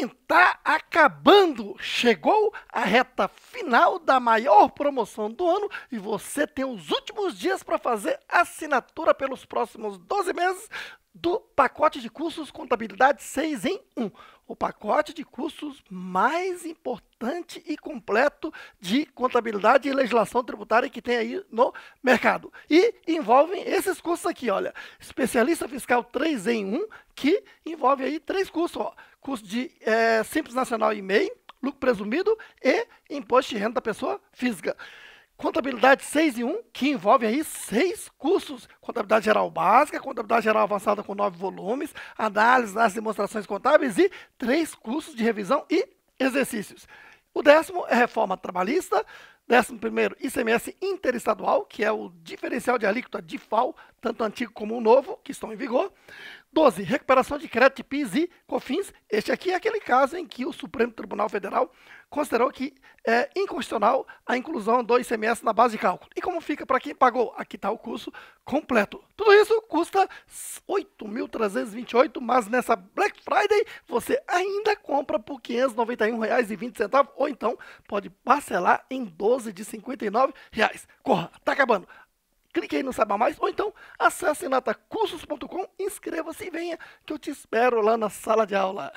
Quem está acabando chegou a reta final da maior promoção do ano e você tem os últimos dias para fazer assinatura pelos próximos 12 meses do pacote de cursos Contabilidade 6 em 1, o pacote de cursos mais importante e completo de contabilidade e legislação tributária que tem aí no mercado. E envolvem esses cursos aqui, olha, especialista fiscal 3 em 1, que envolve aí três cursos, ó, curso de é, Simples Nacional e MEI, lucro presumido e imposto de renda da pessoa física. Contabilidade 6 em 1, que envolve aí seis cursos: contabilidade geral básica, contabilidade geral avançada com nove volumes, análise das demonstrações contábeis e três cursos de revisão e exercícios. O décimo é reforma trabalhista. Décimo primeiro, ICMS interestadual, que é o diferencial de alíquota de FAO, tanto antigo como novo, que estão em vigor. 12. Recuperação de crédito de PIS e COFINS. Este aqui é aquele caso em que o Supremo Tribunal Federal considerou que é inconstitucional a inclusão do ICMS na base de cálculo. E como fica para quem pagou? Aqui está o curso completo. Tudo isso 328, mas nessa Black Friday você ainda compra por R$ 591,20 ou então pode parcelar em 12 de R$ 59,00. Corra, tá acabando clique aí no Saiba Mais, ou então acesse natacursos.com, inscreva-se e venha que eu te espero lá na sala de aula.